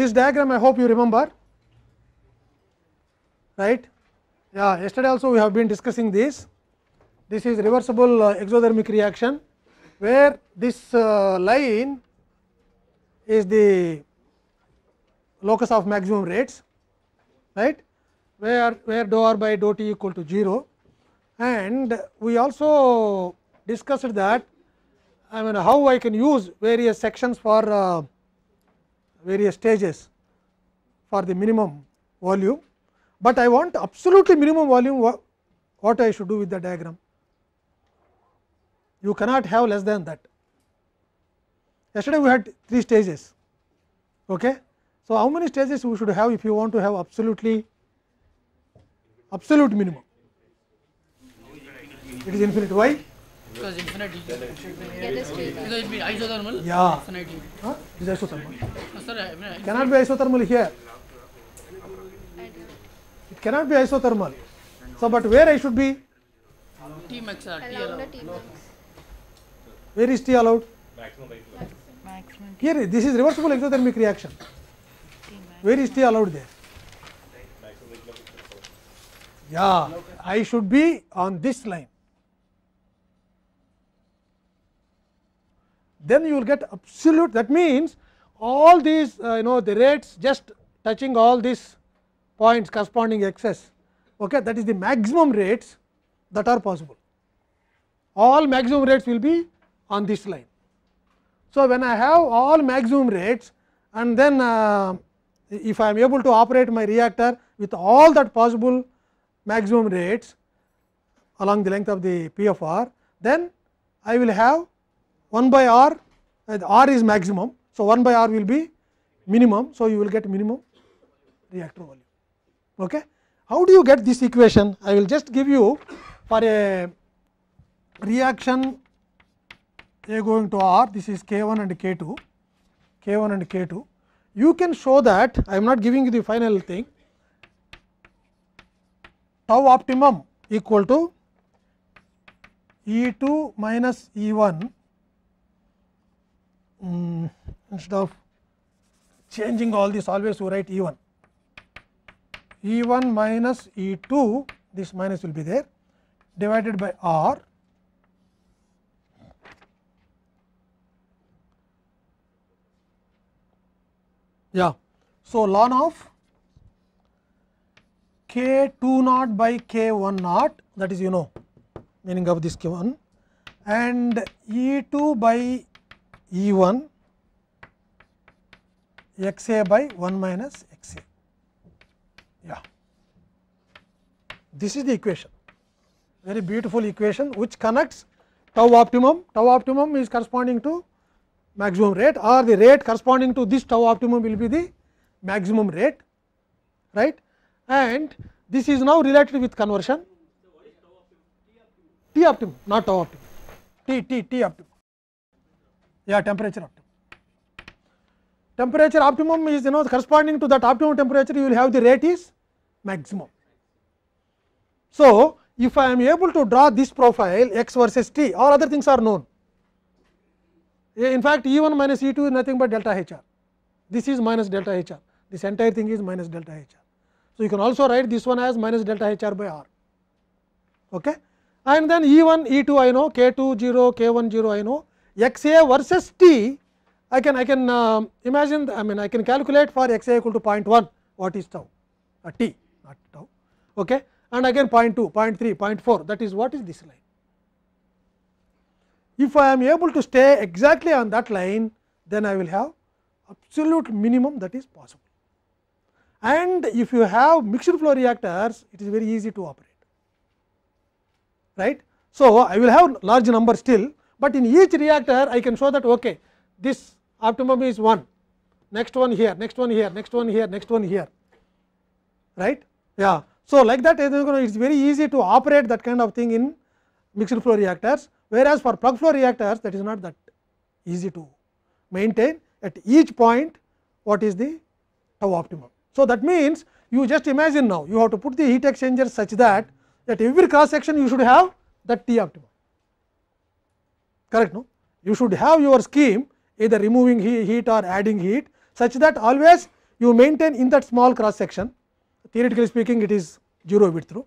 this diagram I hope you remember right. Yeah, yesterday also we have been discussing this. This is reversible uh, exothermic reaction, where this uh, line is the locus of maximum rates right where where dou r by dou t equal to 0 and we also discussed that I mean how I can use various sections for uh, various stages for the minimum volume, but I want absolutely minimum volume what I should do with the diagram. You cannot have less than that. Yesterday we had three stages. Okay? So, how many stages we should have if you want to have absolutely absolute minimum? It is infinite. Why? Because infinity. Yeah, that's true. Because it means isothermal. Yeah. Infinity. Huh? Is isothermal. No, sir, I mean, cannot be isothermal here. It cannot be isothermal. So, but where I should be? T max or T allowed. Where is T allowed? Maximum. Here, this is reversible exothermic reaction. Where is T allowed there? Yeah, I should be on this line. then you will get absolute that means, all these uh, you know the rates just touching all these points corresponding excess okay that is the maximum rates that are possible all maximum rates will be on this line so when i have all maximum rates and then uh, if i am able to operate my reactor with all that possible maximum rates along the length of the pfr then i will have 1 by r, r is maximum. So, 1 by r will be minimum. So, you will get minimum reactor volume. Okay. How do you get this equation? I will just give you for a reaction A going to R, this is K 1 and K 2, K 1 and K 2. You can show that I am not giving you the final thing tau optimum equal to E 2 minus E 1 um, instead of changing all this always you write E 1, E 1 minus E 2 this minus will be there divided by R yeah. So, ln of k 2 naught by k 1 naught that is you know meaning of this k 1 and E 2 by E 1 x a by 1 minus x a. Yeah. This is the equation, very beautiful equation which connects tau optimum. Tau optimum is corresponding to maximum rate or the rate corresponding to this tau optimum will be the maximum rate, right. And this is now related with conversion T optimum, not tau optimum, T, T, T optimum. yeah temperature optimum. Temperature optimum is you know corresponding to that optimum temperature you will have the rate is maximum. So, if I am able to draw this profile x versus t all other things are known. In fact, E 1 minus E 2 is nothing but delta h r this is minus delta h r this entire thing is minus delta h r. So, you can also write this one as minus delta h r by r okay? and then E 1 E 2 I know k 2 0 k 1 0 I know x a versus t, I can I can uh, imagine the, I mean I can calculate for x a equal to 0.1 what is tau uh, t not tau okay. and again 0 0.2, 0 0.3, 0 0.4 that is what is this line. If I am able to stay exactly on that line then I will have absolute minimum that is possible. And if you have mixed flow reactors it is very easy to operate right. So, I will have large number still, but in each reactor I can show that okay, this optimum is 1, next one here, next one here, next one here, next one here, right. Yeah. So, like that it is very easy to operate that kind of thing in mixed flow reactors, whereas for plug flow reactors that is not that easy to maintain at each point what is the tau optimum. So, that means, you just imagine now you have to put the heat exchangers such that at every cross section you should have that T optimum. correct no you should have your scheme either removing heat or adding heat such that always you maintain in that small cross section theoretically speaking it is zero width through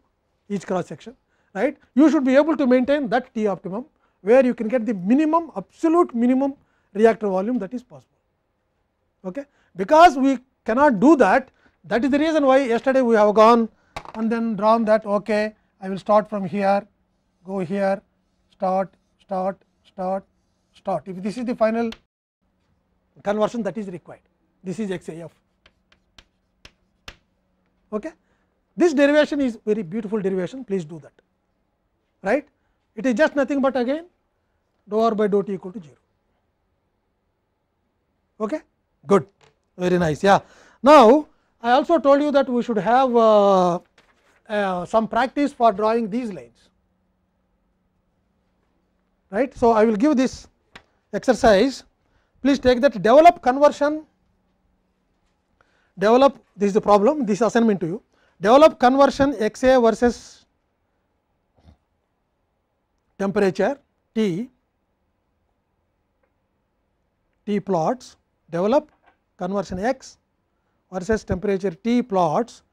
each cross section right you should be able to maintain that t optimum where you can get the minimum absolute minimum reactor volume that is possible okay because we cannot do that that is the reason why yesterday we have gone and then drawn that okay i will start from here go here start start dot start. If this is the final conversion that is required, this is x a f. Okay. This derivation is very beautiful derivation, please do that. right. It is just nothing but again dou r by dou t equal to 0. Okay? Good, very nice. Yeah. Now, I also told you that we should have uh, uh, some practice for drawing these lines. right. So, I will give this exercise please take that develop conversion develop this is the problem this assignment to you develop conversion x a versus temperature T T plots develop conversion x versus temperature T plots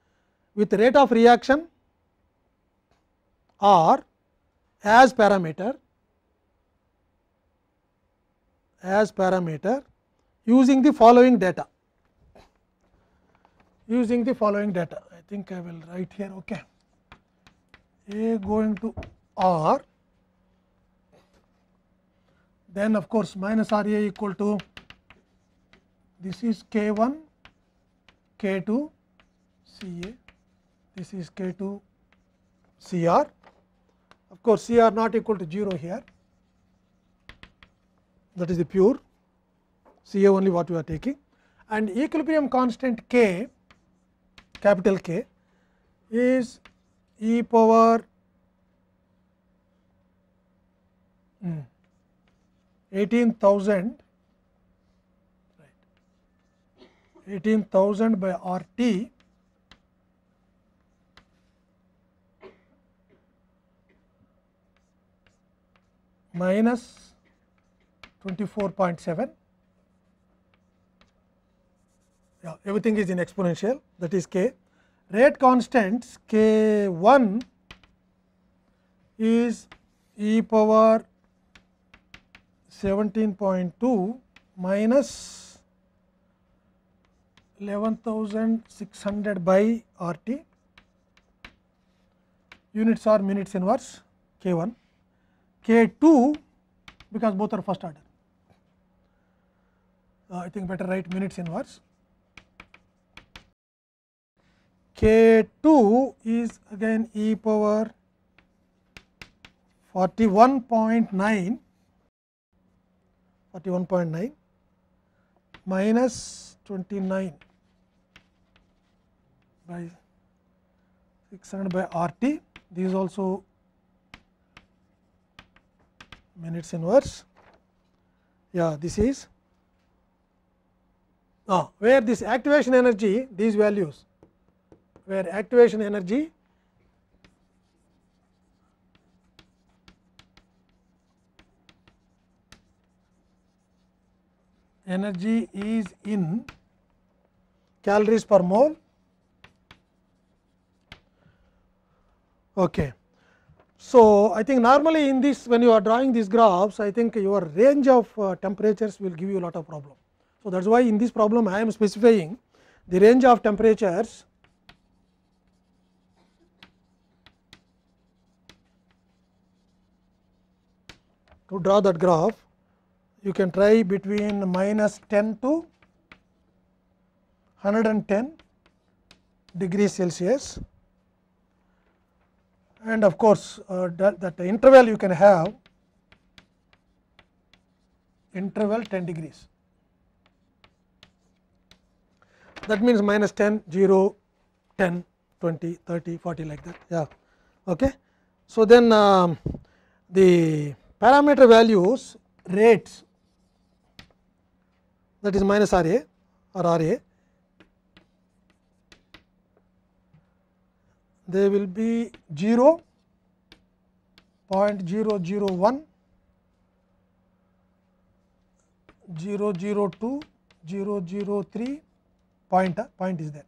with rate of reaction r as parameter as parameter using the following data using the following data I think I will write here okay a going to r then of course minus r a equal to this is k 1 k 2 c a this is k 2 c r of course c r not equal to 0 here that is the pure C A only what we are taking and equilibrium constant K capital K is e power um, 18,000 right, 18,000 by R t minus 24.7 yeah everything is in exponential that is k rate constants k is e power 17.2 minus 11600 by R t units are minutes inverse k k2 k because both are first order Uh, I think better write minutes inverse. K 2 is again e power 41.9 41.9 minus 29 by 600 by R t. This is also minutes inverse. Yeah, this is now, where this activation energy these values where activation energy energy is in calories per mole. Okay. So, I think normally in this when you are drawing these graphs, I think your range of uh, temperatures will give you a lot of problem. So, that is why in this problem I am specifying the range of temperatures to draw that graph you can try between minus 10 to 110 degrees Celsius and of course, uh, that, that interval you can have interval 10 degrees. that means minus 10, 0, 10, 20, 30, 40 like that. Yeah. Okay. So, then um, the parameter values rates that is minus R A or R A they will be 0 0.001 002 0.003, point, uh, point is there.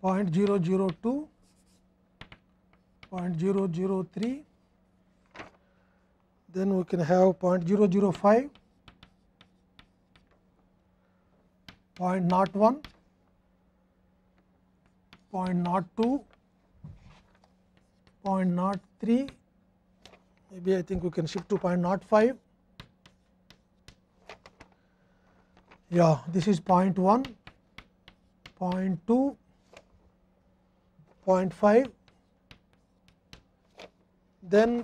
Point 002, point 003, then we can have point 005, point not 1, point not 2, point not 3 maybe I think we can shift to 0.05. Yeah, this is 0 0.1, 0 0.2, 0 0.5, then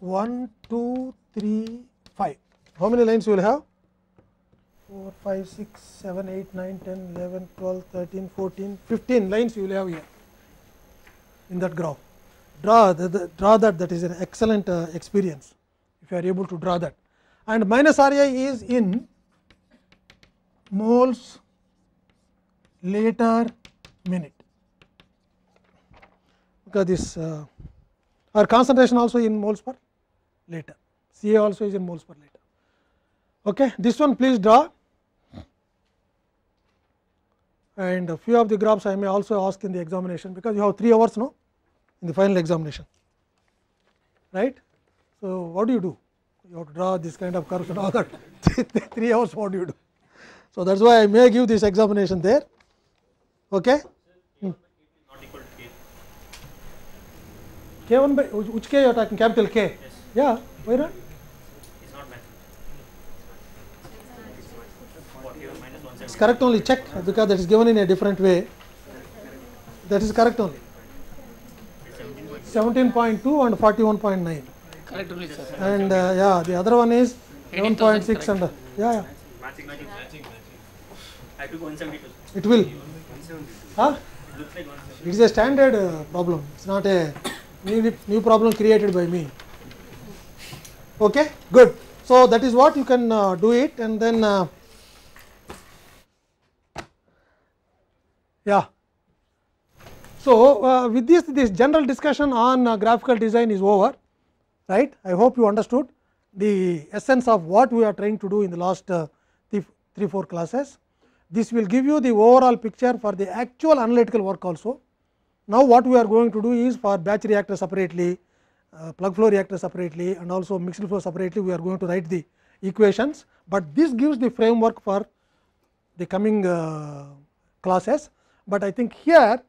1, 2, 3, 5. How many lines you will have? 4, 5, 6, 7, 8, 9, 10, 11, 12, 13, 14, 15 lines you will have here in that graph draw, the, the, draw that that is an excellent uh, experience if you are able to draw that and minus r i is in moles later minute because this uh, or concentration also in moles per later. Ca also is in moles per later. Okay. This one please draw and a few of the graphs I may also ask in the examination because you have 3 hours now in the final examination right. So, what do you do? You have to draw this kind of curves and all that 3 hours what do you do? So, that is why I may give this examination there ok. Hmm. K 1 by which K you are talking capital K? Yes. Yeah, why not? It's correct only check because that is given in a different way. That is correct only. 17.2 and 41.9. Correct only, sir. And uh, yeah, the other one is eleven point six and uh, yeah, yeah. Matching, matching, matching. I took 172. It will. 172. Huh? It It's a standard uh, problem. It's not a new new problem created by me. Okay, good. So that is what you can uh, do it, and then uh, yeah. So, uh, with this this general discussion on uh, graphical design is over right. I hope you understood the essence of what we are trying to do in the last uh, 3 4 classes. This will give you the overall picture for the actual analytical work also. Now, what we are going to do is for batch reactor separately, uh, plug flow reactor separately and also mixed flow separately we are going to write the equations, but this gives the framework for the coming uh, classes. But I think here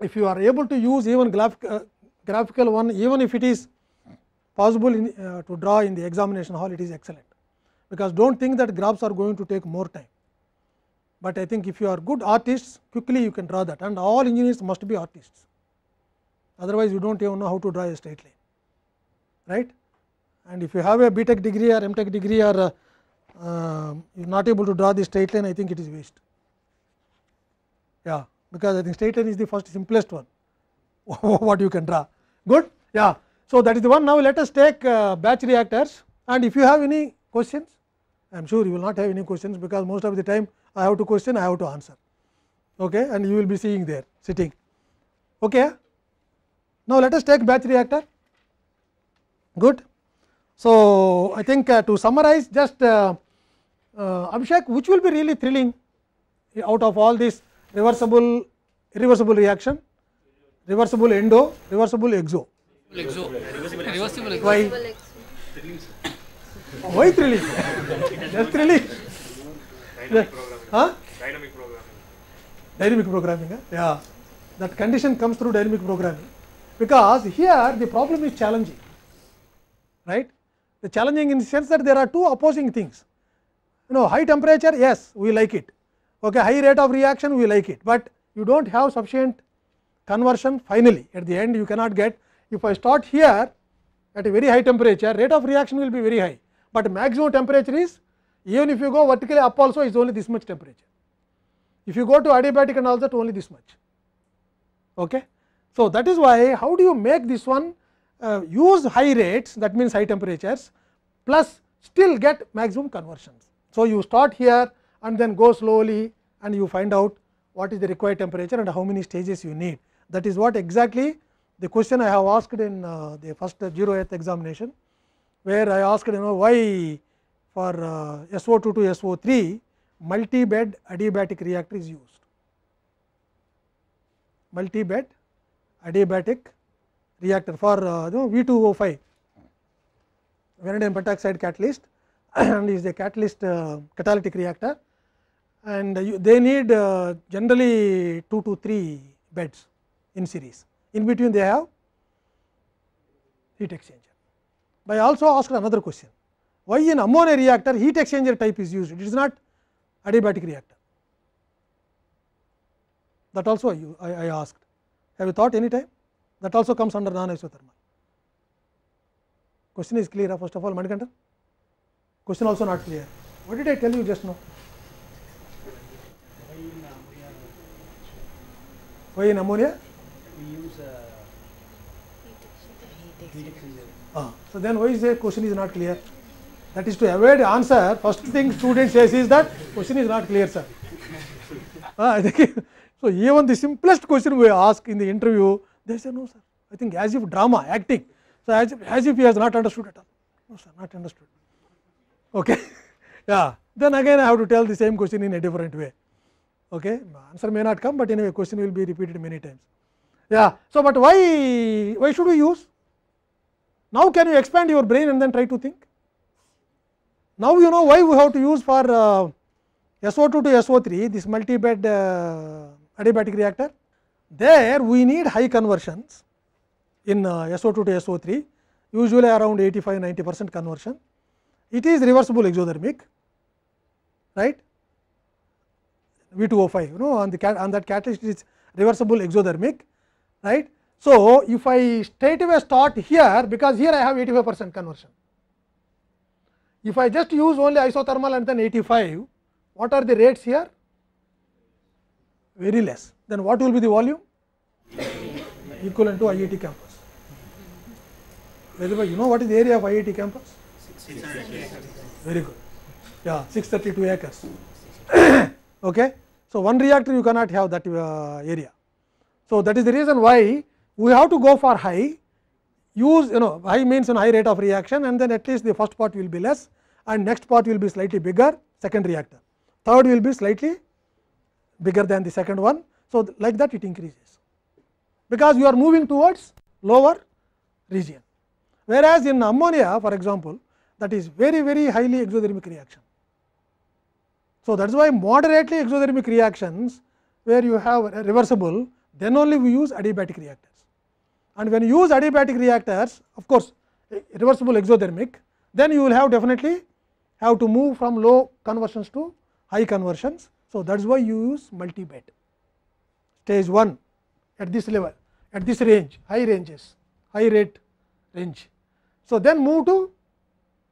if you are able to use even graph, uh, graphical one even if it is possible in, uh, to draw in the examination hall it is excellent. Because do not think that graphs are going to take more time, but I think if you are good artists quickly you can draw that and all engineers must be artists, otherwise you do not even know how to draw a straight line. right? And if you have a BTech degree or MTech degree or uh, uh, um, you are not able to draw the straight line I think it is waste. Yeah because I think straight line is the first simplest one what you can draw good yeah. So, that is the one now let us take uh, batch reactors and if you have any questions I am sure you will not have any questions because most of the time I have to question I have to answer okay, and you will be seeing there sitting. Okay. Now, let us take batch reactor good. So, I think uh, to summarize just uh, uh, Abhishek which will be really thrilling out of all this reversible reversible irreversible reaction reversible endo reversible exo why why thrilling just thrilling dynamic programming yeah that condition comes through dynamic programming because here the problem is challenging right the challenging in the sense that there are two opposing things you know high temperature yes we like it okay, high rate of reaction we like it, but you do not have sufficient conversion finally, at the end you cannot get if I start here at a very high temperature rate of reaction will be very high, but maximum temperature is even if you go vertically up also is only this much temperature. If you go to adiabatic and all that only this much. Okay. So, that is why how do you make this one uh, use high rates that means high temperatures plus still get maximum conversions. So, you start here and then go slowly and you find out what is the required temperature and how many stages you need. That is what exactly the question I have asked in uh, the first 0th examination, where I asked you know why for uh, SO2 to SO3 multi-bed adiabatic reactor is used. Multi-bed adiabatic reactor for uh, you know V2O5 vanadium pentoxide catalyst and is the catalyst uh, catalytic reactor and you, they need uh, generally 2 to 3 beds in series. In between they have heat exchanger. But I also asked another question, why in ammonia reactor heat exchanger type is used, it is not adiabatic reactor. That also I, I, I asked, have you thought any time? That also comes under non-isothermal. Question is clear, first of all, Manikantan? Question also not clear. What did I tell you just now? Why in ammonia? We use uh, heat exchanger. Ah, so then why is the question is not clear? That is to avoid answer. First thing student says is that question is not clear, sir. ah, so even the simplest question we ask in the interview, they say no, sir. I think as if drama, acting. So as if, as if he has not understood at all. No, sir, not understood. Okay, yeah. Then again, I have to tell the same question in a different way. okay answer may not come but anyway question will be repeated many times yeah so but why why should we use now can you expand your brain and then try to think now you know why we have to use for uh, SO2 to SO3 this multi bed uh, adiabatic reactor there we need high conversions in uh, SO2 to SO3 usually around 85 90 percent conversion it is reversible exothermic right V2O5 you know on the on that catalyst is reversible exothermic right. So, if I straight away start here because here I have 85 percent conversion. If I just use only isothermal and then 85 what are the rates here very less then what will be the volume equivalent to IIT campus. Very well, you know what is the area of IIT campus? Very good. Yeah, 632 acres. okay. So, one reactor you cannot have that uh, area. So, that is the reason why we have to go for high use you know high means an high rate of reaction and then at least the first part will be less and next part will be slightly bigger second reactor. Third will be slightly bigger than the second one. So, like that it increases because you are moving towards lower region. Whereas, in ammonia for example, that is very very highly exothermic reaction. So, that is why moderately exothermic reactions where you have reversible then only we use adiabatic reactors. And when you use adiabatic reactors of course, reversible exothermic then you will have definitely have to move from low conversions to high conversions. So, that is why you use multi bed stage 1 at this level at this range high ranges high rate range. So, then move to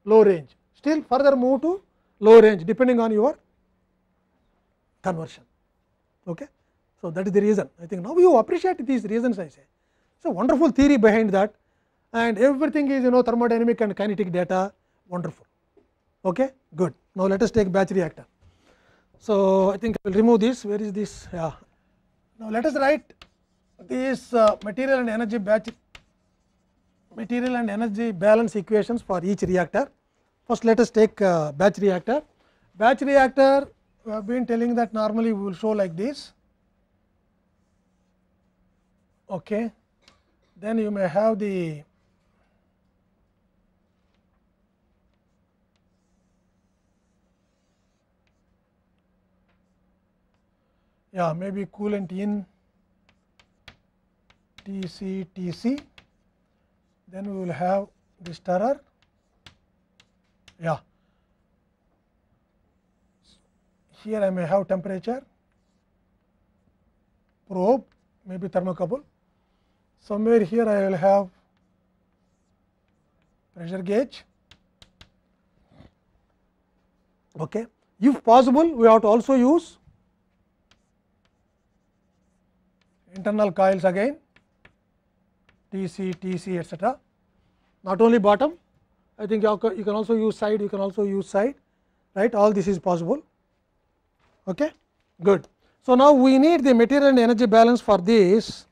low range still further move to low range depending on your conversion. Okay? So that is the reason. I think now you appreciate these reasons I say. It's a wonderful theory behind that and everything is you know thermodynamic and kinetic data wonderful. Okay? Good. Now let us take batch reactor. So I think I will remove this. Where is this? Yeah. Now let us write this uh, material and energy batch material and energy balance equations for each reactor. First let us take uh, batch reactor. Batch reactor we have been telling that normally we will show like this. Okay. Then you may have the yeah maybe coolant in T C T C then we will have the stirrer yeah Here I may have temperature, probe, maybe thermocouple. Somewhere here I will have pressure gauge. Okay. If possible, we have to also use internal coils again TC, TC etcetera. Not only bottom, I think you can also use side, you can also use side, right. All this is possible. Okay? Good. So, now we need the material and energy balance for this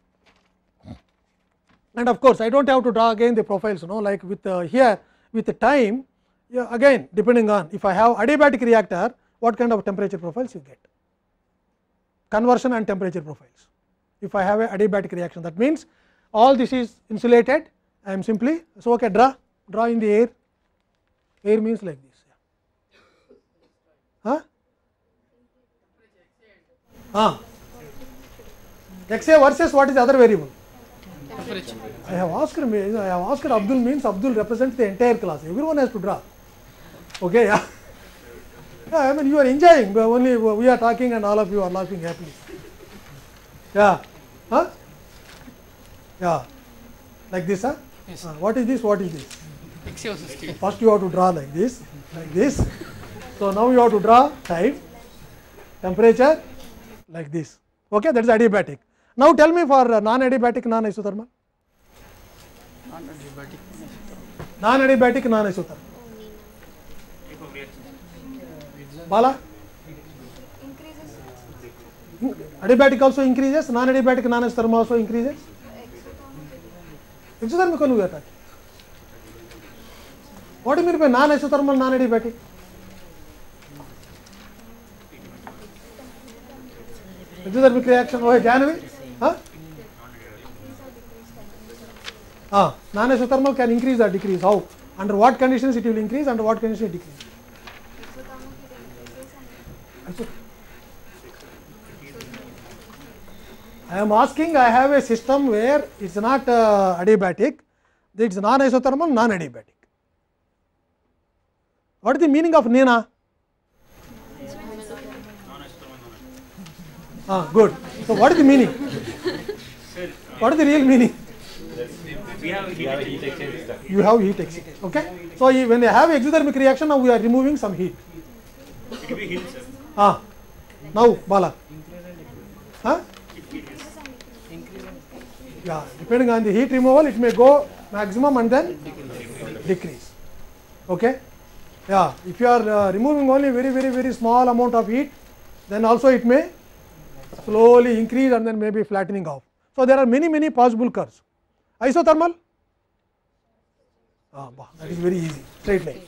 and of course, I do not have to draw again the profiles you know like with uh, here with the time yeah, again depending on if I have adiabatic reactor what kind of temperature profiles you get conversion and temperature profiles. If I have a adiabatic reaction that means all this is insulated I am simply so okay draw draw in the air air means like this yeah. huh? Ah. XA versus what is the other variable? Temperature. I have asked him, I have asked Abdul means Abdul represents the entire class. Everyone has to draw. Okay, yeah. yeah I mean, you are enjoying, but only we are talking and all of you are laughing happily. Yeah. Huh? Yeah. Like this, huh? Yes. Uh, what is this? What is this? XA versus T. So first you have to draw like this, like this. So now you have to draw time, temperature, like this. Okay, that is adiabatic. Now tell me for non-adiabatic, non-isothermal. Non-adiabatic, non-adiabatic, non-isothermal. Bala. Adiabatic also increases. Non-adiabatic, non-isothermal also increases. Isothermal. only What do you mean by non-isothermal, non-adiabatic? Another big reaction over Janvi? Huh? Ah, non-isothermal can increase or decrease. How? Under what conditions it will increase? Under what decrease? I am asking. I have a system where it's not uh, adiabatic. is non-isothermal, non-adiabatic. What is the meaning of NENA? Ah, good. So what is the meaning? what is the real meaning? We have heat, exchange. You have heat exchange. Okay. So when they have exothermic reaction, now we are removing some heat. It will be heat, sir. Ah. Now, Bala. Huh? Yeah. Depending on the heat removal, it may go maximum and then decrease. Okay. Yeah. If you are uh, removing only very very very small amount of heat, then also it may slowly increase and then maybe flattening off. So, there are many many possible curves. Isothermal? Ah, that is very easy, straight line.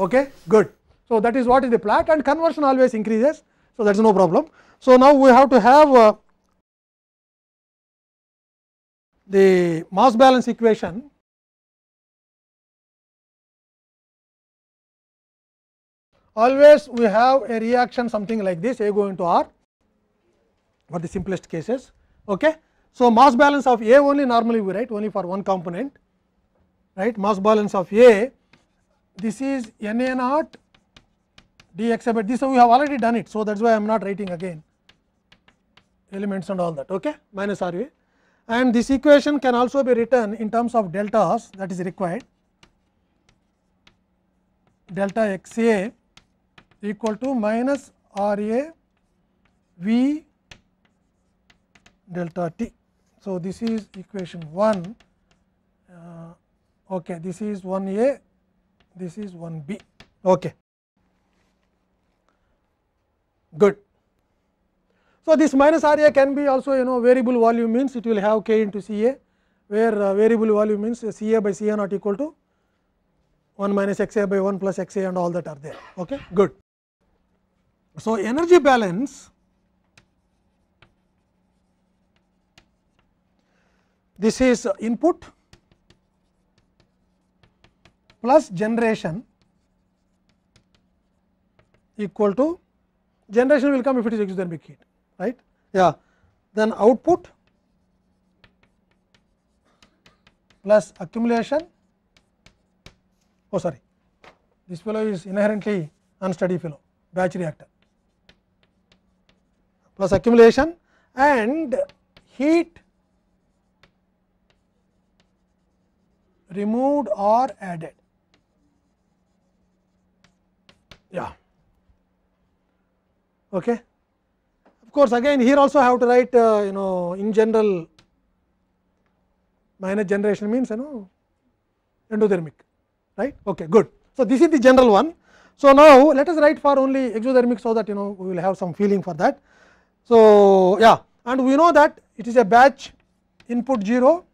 Okay, good. So, that is what is the plot and conversion always increases. So, that is no problem. So, now we have to have uh, the mass balance equation always we have a reaction something like this A go into R for the simplest cases. Okay. So, mass balance of A only normally we write only for one component, right mass balance of A this is N A naught d x by this we have already done it. So, that is why I am not writing again elements and all that okay? minus R A and this equation can also be written in terms of deltas that is required delta x A equal to minus R A v delta t. So, this is equation 1, uh, okay, this is 1 a, this is 1 b. Okay. Good. So, this minus r a can be also you know variable volume means it will have k into C a, where uh, variable volume means C a by C a not equal to 1 minus x a by 1 plus x a and all that are there. Okay, good. So, energy balance this is input plus generation equal to generation will come if it is exothermic heat right yeah then output plus accumulation oh sorry this fellow is inherently unsteady fellow batch reactor plus accumulation and heat removed or added. Yeah. Okay. Of course, again here also I have to write uh, you know in general minus generation means you know endothermic right. Okay, good. So, this is the general one. So, now let us write for only exothermic so that you know we will have some feeling for that. So, yeah and we know that it is a batch input 0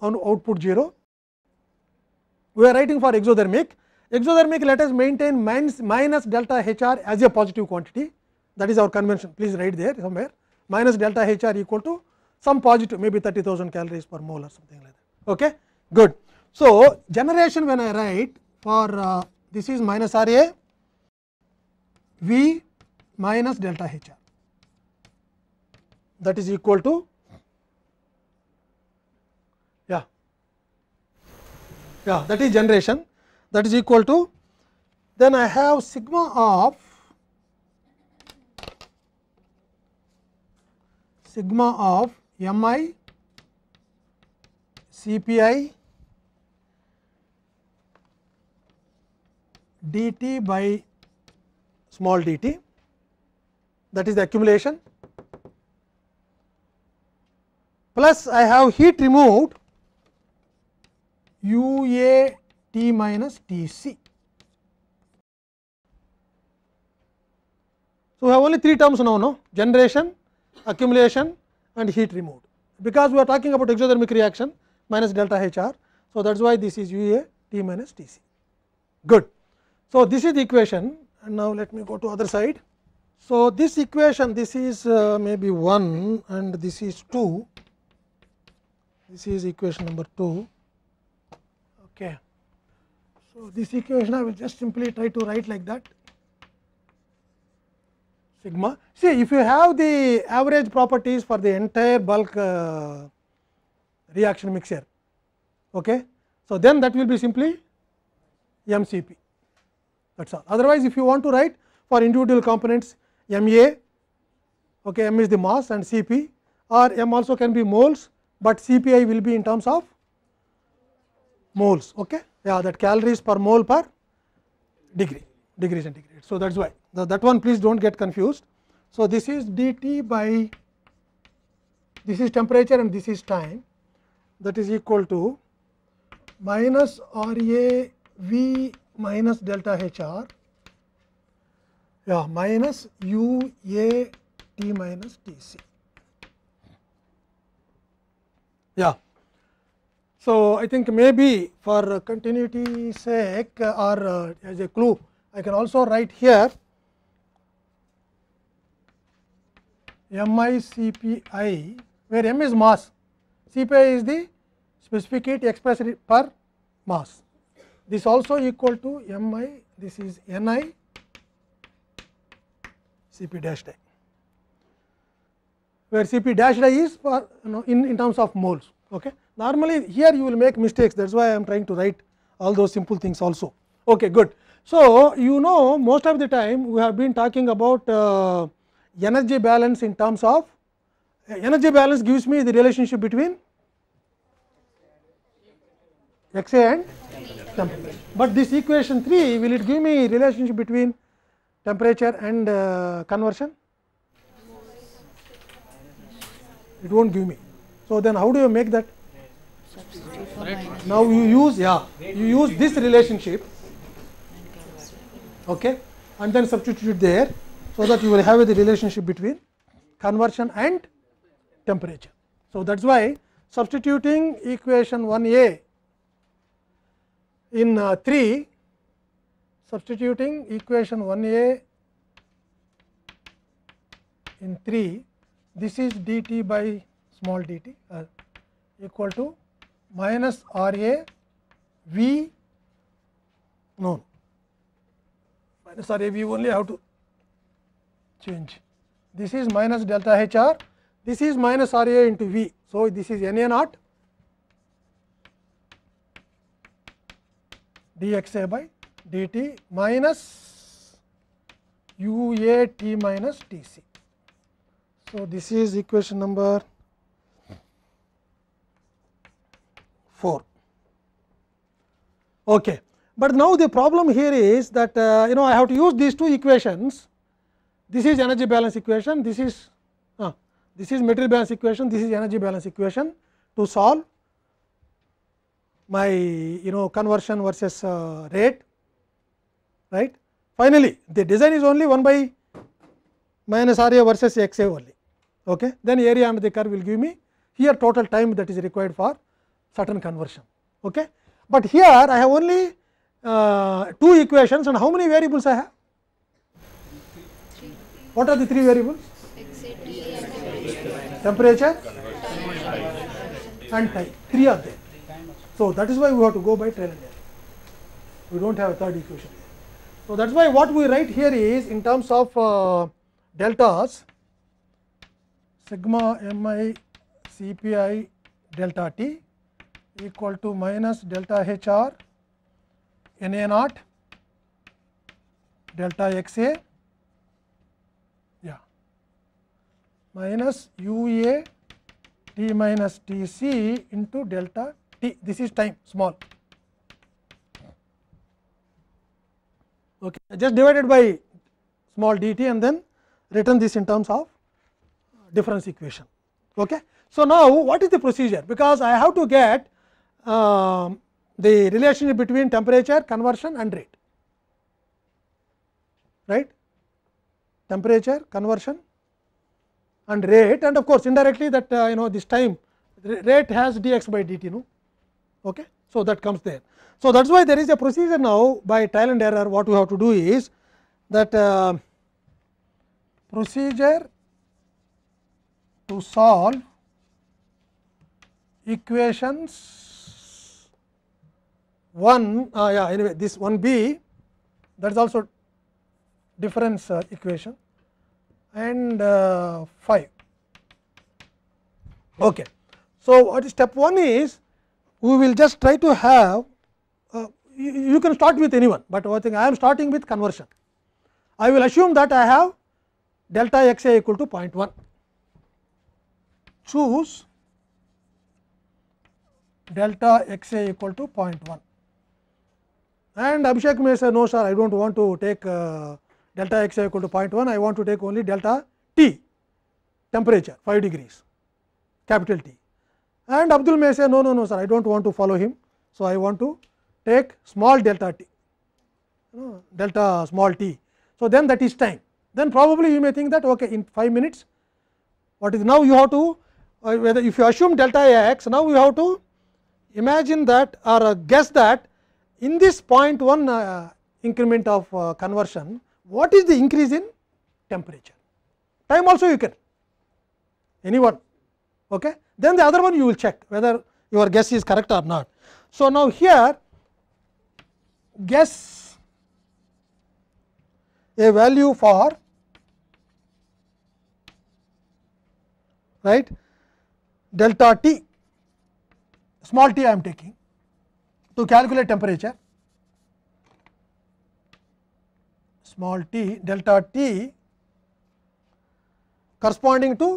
on output 0. We are writing for exothermic. Exothermic let us maintain minus, minus delta H r as a positive quantity that is our convention please write there somewhere minus delta H r equal to some positive maybe 30,000 calories per mole or something like that. Okay? Good. So, generation when I write for uh, this is minus R A V minus delta H r that is equal to yeah that is generation that is equal to then I have sigma of sigma of m i c p i d t by small d t that is the accumulation plus I have heat removed u a t minus t c. So, we have only three terms now, no? generation, accumulation and heat removed. Because we are talking about exothermic reaction minus delta H r. So, that is why this is U A T minus T C. Good. So, this is the equation and now let me go to other side. So, this equation this is uh, maybe 1 and this is 2, this is equation number 2. okay. So, this equation I will just simply try to write like that sigma. See, if you have the average properties for the entire bulk uh, reaction mixture, okay. So, then that will be simply MCP that is all. Otherwise, if you want to write for individual components M A, okay, M is the mass and C p or M also can be moles, but C p i will be in terms of moles okay yeah that calories per mole per degree degree centigrade so that's why now that one please don't get confused so this is dt by this is temperature and this is time that is equal to minus RA V minus delta HR yeah minus U A T minus T C. Yeah, so, I think maybe for continuity sake or uh, as a clue I can also write here MICPI where M is mass, CPI is the specific heat expressed per mass. This also equal to MI, this is NI CP dash i where CP dash i is for you know in, in terms of moles. Okay normally here you will make mistakes that is why I am trying to write all those simple things also. Okay, good. So, you know most of the time we have been talking about uh, energy balance in terms of uh, energy balance gives me the relationship between x a and temperature. But this equation 3 will it give me relationship between temperature and uh, conversion? It won't give me. So, then how do you make that? Now you use, yeah, you use this relationship, okay, and then substitute there, so that you will have the relationship between conversion and temperature. So, that is why substituting equation 1a in uh, 3, substituting equation 1a in 3, this is dt by small dt uh, equal to minus R A V known. Minus R A V only I have to change. This is minus delta H R, this is minus R A into V. So, this is N A naught d x A by d t minus u A t minus t c. So, this is equation number 4. Okay. But now the problem here is that uh, you know I have to use these two equations. This is energy balance equation, this is uh, this is material balance equation, this is energy balance equation to solve my you know conversion versus uh, rate right. Finally, the design is only 1 by minus r a versus x a only. Okay. Then area under the curve will give me here total time that is required for certain conversion. Okay? But here I have only uh, two equations and how many variables I have? Three. What are the three variables? Temperature and time. Three are there. So that is why we have to go by trial and error. We don't have a third equation. So that is why what we write here is in terms of uh, deltas sigma mi cpi delta t equal to minus delta H r N A naught delta X A yeah, minus U A T minus T C into delta T. This is time small. Okay, just divided by small dt and then written this in terms of difference equation. Okay. So, now what is the procedure? Because I have to get uh, the relationship between temperature, conversion and rate. Right? Temperature, conversion and rate and of course, indirectly that uh, you know this time rate has dx by dt no. Okay? So, that comes there. So, that is why there is a procedure now by trial and error what we have to do is that uh, procedure to solve equations 1 uh, yeah anyway this 1 b that is also difference uh, equation and uh, 5. Okay. So, what is step 1 is we will just try to have uh, you, you can start with anyone, but I think I am starting with conversion. I will assume that I have delta x a equal to 0.1. Choose delta x a equal to 0.1. and Abhishek may say no sir I do not want to take uh, delta x equal to 0.1 I want to take only delta T temperature 5 degrees capital T and Abdul may say no no no sir I do not want to follow him. So, I want to take small delta T delta small t. So, then that is time then probably you may think that okay in 5 minutes what is now you have to uh, whether if you assume delta x now you have to imagine that or uh, guess that in this 0.1 uh, increment of uh, conversion, what is the increase in temperature? Time also you can, anyone. Okay? Then the other one you will check whether your guess is correct or not. So, now here guess a value for right delta t small t I am taking to calculate temperature small t delta t corresponding to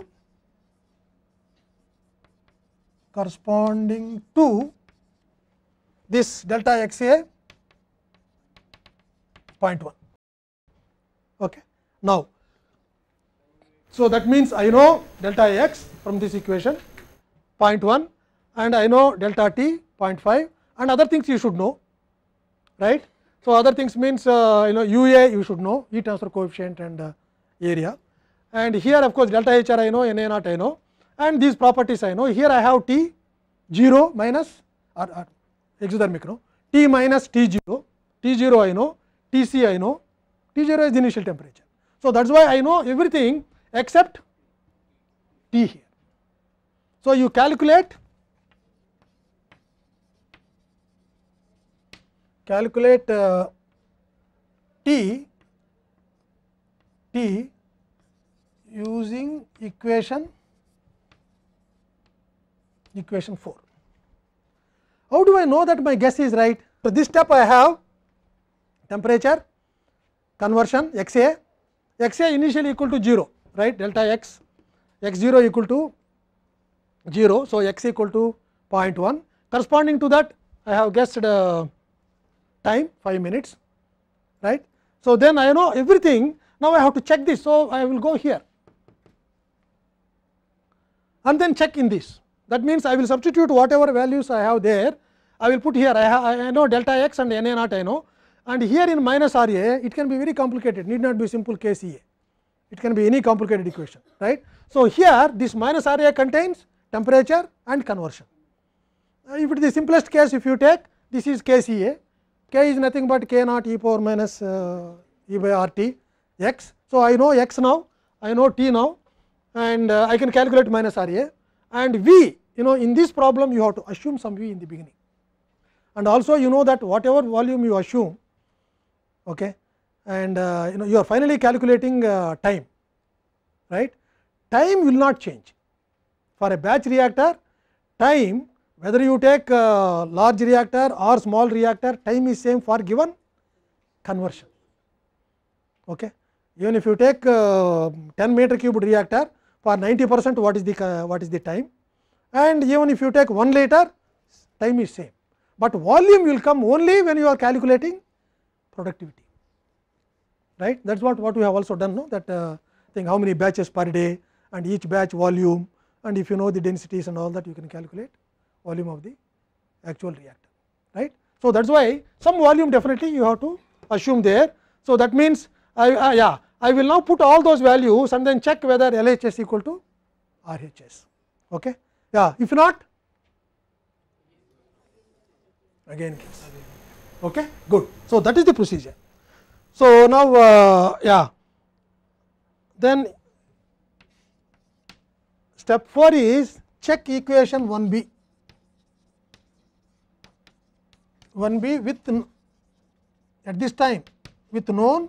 corresponding to this delta x a 0.1 okay now so that means i know delta x from this equation 0.1 and i know delta t 0.5 and other things you should know right. So, other things means uh, you know U A you should know heat transfer coefficient and uh, area and here of course, delta H r I know N A naught I know and these properties I know here I have T 0 minus or, or exothermic no T minus T 0 T 0 I know T c I know T 0 is the initial temperature. So, that is why I know everything except T here. So, you calculate calculate uh, t t using equation equation 4. How do I know that my guess is right? So, this step I have temperature conversion x a x a initially equal to 0 right delta x x 0 equal to 0. So, x equal to 0.1 corresponding to that I have guessed uh, time 5 minutes right. So, then I know everything now I have to check this. So, I will go here and then check in this that means, I will substitute whatever values I have there I will put here I, have, I know delta x and n a naught I know and here in minus r a it can be very complicated need not be simple case E a it can be any complicated equation right. So, here this minus r a contains temperature and conversion if it is the simplest case if you take this is case k is nothing but k naught e power minus uh, e by r t x. So, I know x now, I know t now and uh, I can calculate minus r a and v you know in this problem you have to assume some v in the beginning. And also you know that whatever volume you assume okay, and uh, you know you are finally calculating uh, time right. Time will not change for a batch reactor time whether you take uh, large reactor or small reactor time is same for given conversion. Okay. Even if you take uh, 10 meter cubed reactor for 90 percent what is the uh, what is the time and even if you take 1 liter time is same, but volume will come only when you are calculating productivity right that is what, what we have also done Know that uh, thing how many batches per day and each batch volume and if you know the densities and all that you can calculate volume of the actual reactor. right? So, that is why some volume definitely you have to assume there. So, that means, I uh, yeah I will now put all those values and then check whether LHS equal to RHS. Okay? Yeah, if not again case. Okay? Good. So, that is the procedure. So, now uh, yeah then step 4 is check equation 1 b one b with at this time with known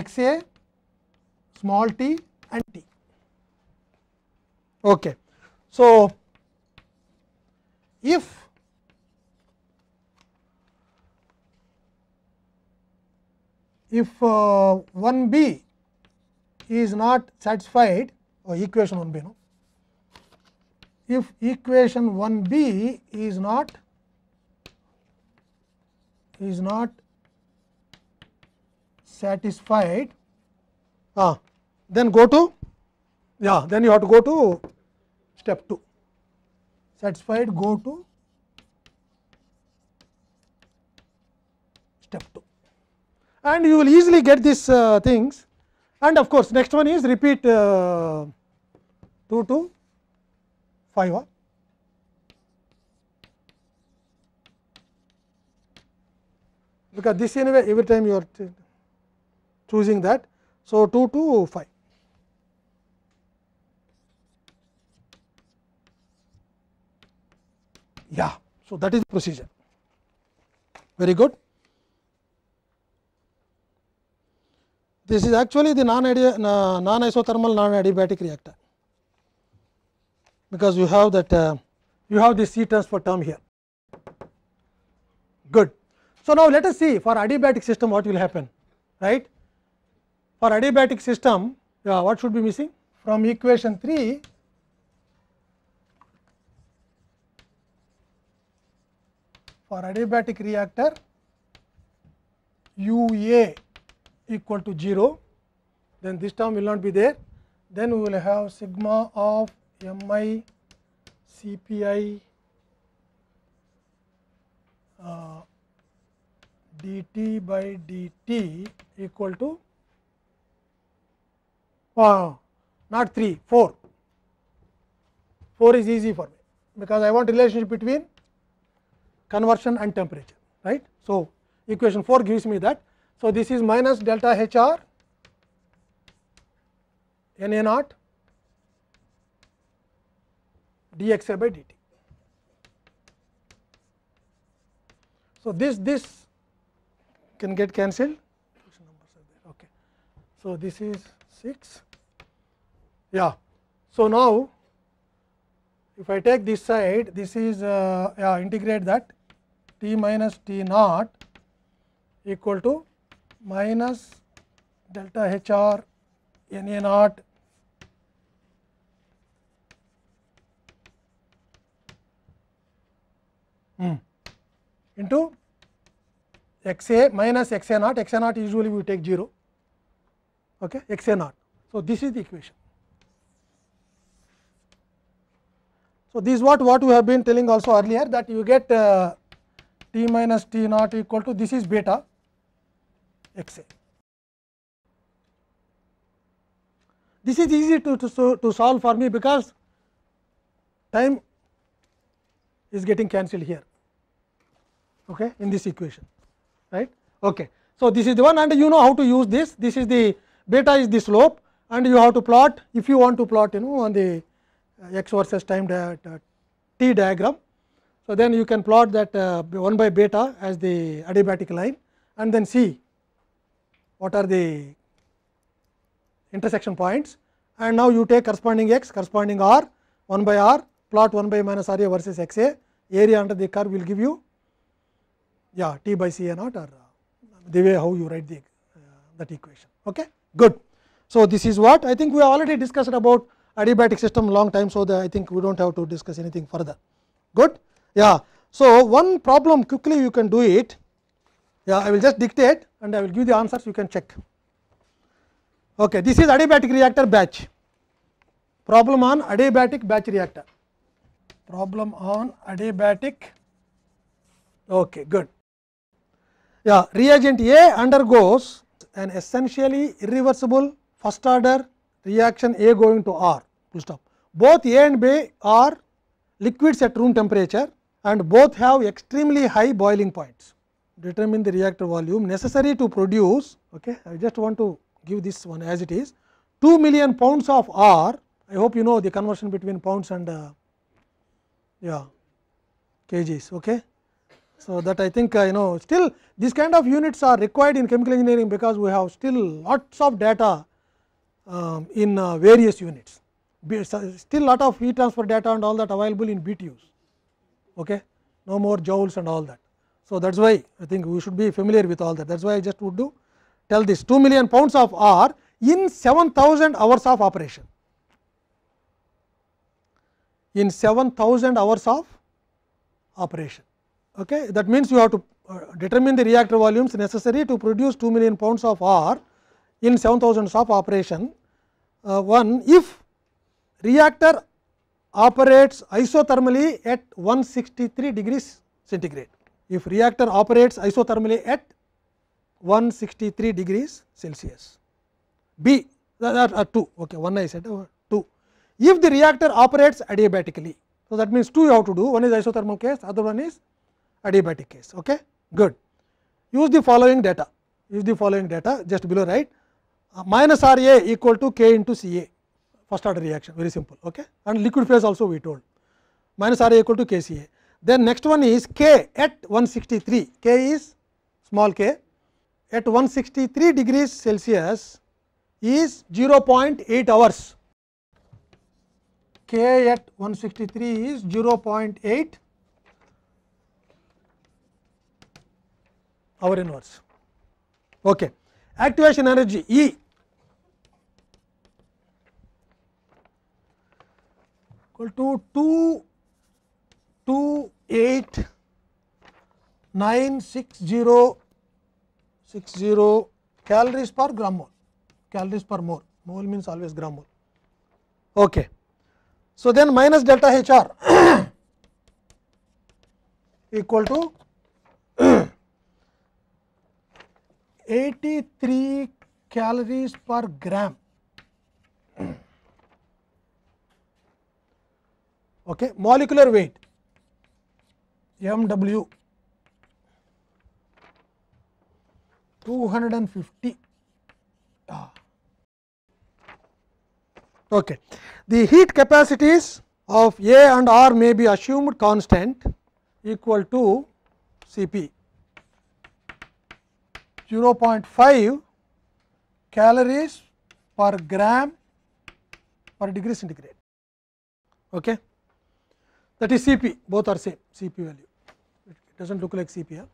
x a small t and t. Okay. So, if if uh, 1 b is not satisfied or equation one b no if equation one b is not is not satisfied ah, then go to yeah then you have to go to step 2 satisfied go to step 2 and you will easily get these uh, things and of course next one is repeat uh, 2 to 5 or because this anyway every time you are choosing that. So, 2 to 5. Yeah, so that is procedure. Very good. This is actually the non non isothermal non adiabatic reactor because you have that uh, you have this C transfer term here. Good. So, now let us see for adiabatic system what will happen right. For adiabatic system yeah, what should be missing from equation 3 for adiabatic reactor U A equal to 0 then this term will not be there then we will have sigma of m i c p i uh, dt by dt equal to uh, not 3, 4. 4 is easy for me, because I want relationship between conversion and temperature. right? So, equation 4 gives me that. So, this is minus delta H r n a naught d x a by d t. So, this this can get cancelled. Okay. So, this is 6, yeah. So, now if I take this side, this is uh, yeah, integrate that t minus t naught equal to minus delta h r n a naught hmm, into x a minus x a naught, x a naught usually we take 0, okay, x a naught. So, this is the equation. So, this is what, what we have been telling also earlier that you get uh, t minus t naught equal to this is beta x a. This is easy to, to, to solve for me because time is getting cancelled here okay, in this equation. right. Okay. So, this is the one and you know how to use this, this is the beta is the slope and you have to plot if you want to plot you know on the uh, x versus time di uh, t diagram. So, then you can plot that uh, 1 by beta as the adiabatic line and then see what are the intersection points and now you take corresponding x corresponding r 1 by r plot 1 by minus r a versus x a area under the curve will give you yeah T by C A naught or uh, the way how you write the uh, that equation. Okay, good. So this is what I think we already discussed about adiabatic system long time. So I think we don't have to discuss anything further. Good, yeah. So one problem quickly you can do it. Yeah, I will just dictate and I will give the answers. You can check. Okay, this is adiabatic reactor batch. Problem on adiabatic batch reactor. Problem on adiabatic. Okay, good. Yeah, reagent A undergoes an essentially irreversible first order reaction A going to R full stop. Both A and B are liquids at room temperature and both have extremely high boiling points. Determine the reactor volume necessary to produce, okay, I just want to give this one as it is, 2 million pounds of R. I hope you know the conversion between pounds and uh, yeah, kgs. Okay. So, that I think uh, you know still these kind of units are required in chemical engineering, because we have still lots of data um, in uh, various units, still lot of heat transfer data and all that available in BTUs, okay? no more joules and all that. So, that is why I think we should be familiar with all that, that is why I just would do tell this 2 million pounds of R in 7000 hours of operation. In 7000 hours of operation. Okay. That means, you have to determine the reactor volumes necessary to produce 2 million pounds of R in 7000 of operation. Uh, one, if reactor operates isothermally at 163 degrees centigrade. If reactor operates isothermally at 163 degrees Celsius. B that are 2, okay, 1 I said 2. If the reactor operates adiabatically, so that means 2 you have to do, one is isothermal case, other one is adiabatic case. Okay? Good. Use the following data, use the following data just below right uh, minus R A equal to K into C A first order reaction very simple okay? and liquid phase also we told minus R A equal to K C A. Then next one is K at 163, K is small k at 163 degrees Celsius is 0.8 hours. K at 163 is 0.8 our inverse. Okay. Activation energy E equal to 2 2 8 9 6 0 6 0 calories per gram mole calories per mole mole means always gram mole okay so then minus delta hr equal to 83 calories per gram. okay, molecular weight MW 250. Ah. Okay. The heat capacities of A and R may be assumed constant equal to C p 0.5 calories per gram per degree centigrade. Okay. That is Cp, both are same Cp value. It does not look like Cp. Huh?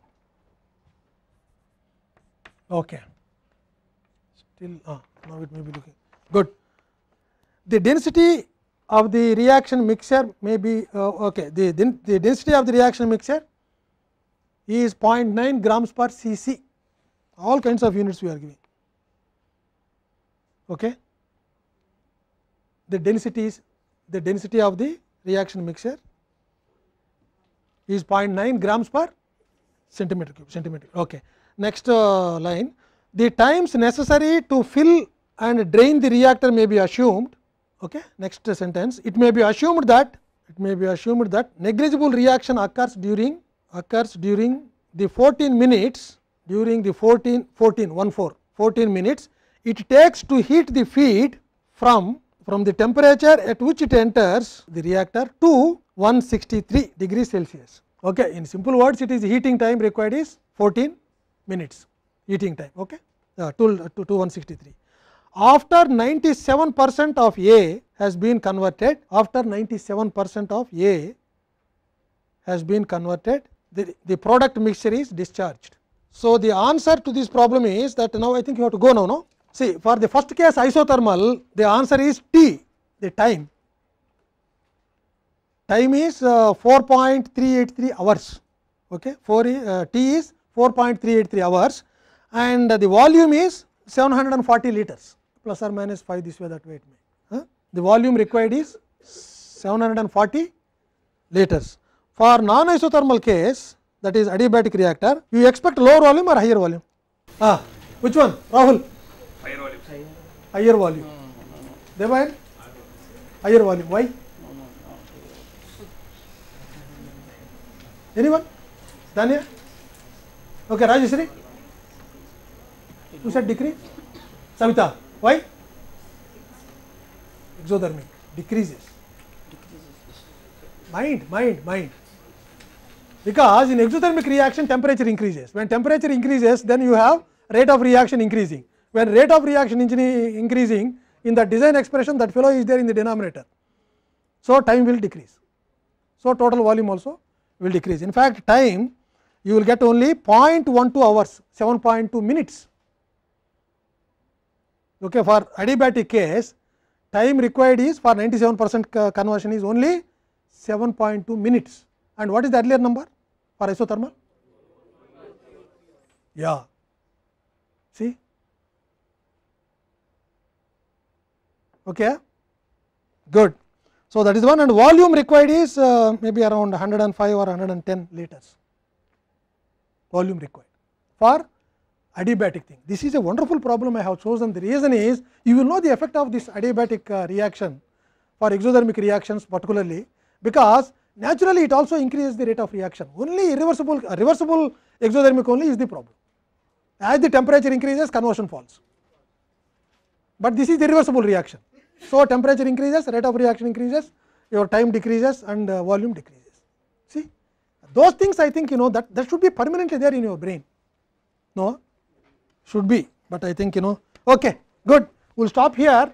Okay. Still, ah, now it may be looking good. The density of the reaction mixture may be uh, okay. The, the density of the reaction mixture is 0.9 grams per cc all kinds of units we are giving. Okay. The density is the density of the reaction mixture is 0.9 grams per centimeter cube centimeter. Okay. Next uh, line the times necessary to fill and drain the reactor may be assumed. Okay. Next sentence it may be assumed that it may be assumed that negligible reaction occurs during occurs during the 14 minutes during the 14, 14, 14 minutes, it takes to heat the feed from, from the temperature at which it enters the reactor to 163 degrees Celsius. Okay. In simple words, it is heating time required is 14 minutes heating time okay, uh, to, to, to 163. After 97 percent of A has been converted, after 97 percent of A has been converted, the, the product mixture is discharged. So, the answer to this problem is that now I think you have to go now. No? See, for the first case isothermal, the answer is t, the time. Time is uh, 4.383 hours. Okay? 4 uh, t is 4.383 hours, and the volume is 740 liters, plus or minus 5 this way that way it may. Huh? The volume required is 740 liters. For non-isothermal case, that is adiabatic reactor, you expect lower volume or higher volume? Ah, which one? Rahul? Higher volume. Higher volume. Devayan? Higher volume. Why? Anyone? Dania? Okay, Rajeshri? you said decrease? Savita? Why? Exothermic. decreases Decreases. Mind, mind, mind. because in exothermic reaction temperature increases. When temperature increases, then you have rate of reaction increasing. When rate of reaction increasing, in the design expression that fellow is there in the denominator. So, time will decrease. So, total volume also will decrease. In fact, time you will get only 0.12 hours, 7.2 minutes. Okay, for adiabatic case, time required is for 97 percent conversion is only 7.2 minutes. And what is the earlier number for isothermal? Yeah. See? Okay. Good. So, that is one and volume required is uh, maybe around 105 or 110 liters volume required for adiabatic thing. This is a wonderful problem I have chosen. The reason is you will know the effect of this adiabatic uh, reaction for exothermic reactions particularly because naturally it also increases the rate of reaction. Only irreversible, uh, reversible exothermic only is the problem. As the temperature increases, conversion falls. But this is the reversible reaction. So, temperature increases, rate of reaction increases, your time decreases and uh, volume decreases. See, those things I think you know that, that should be permanently there in your brain. No, should be, but I think you know, okay, good. We will stop here.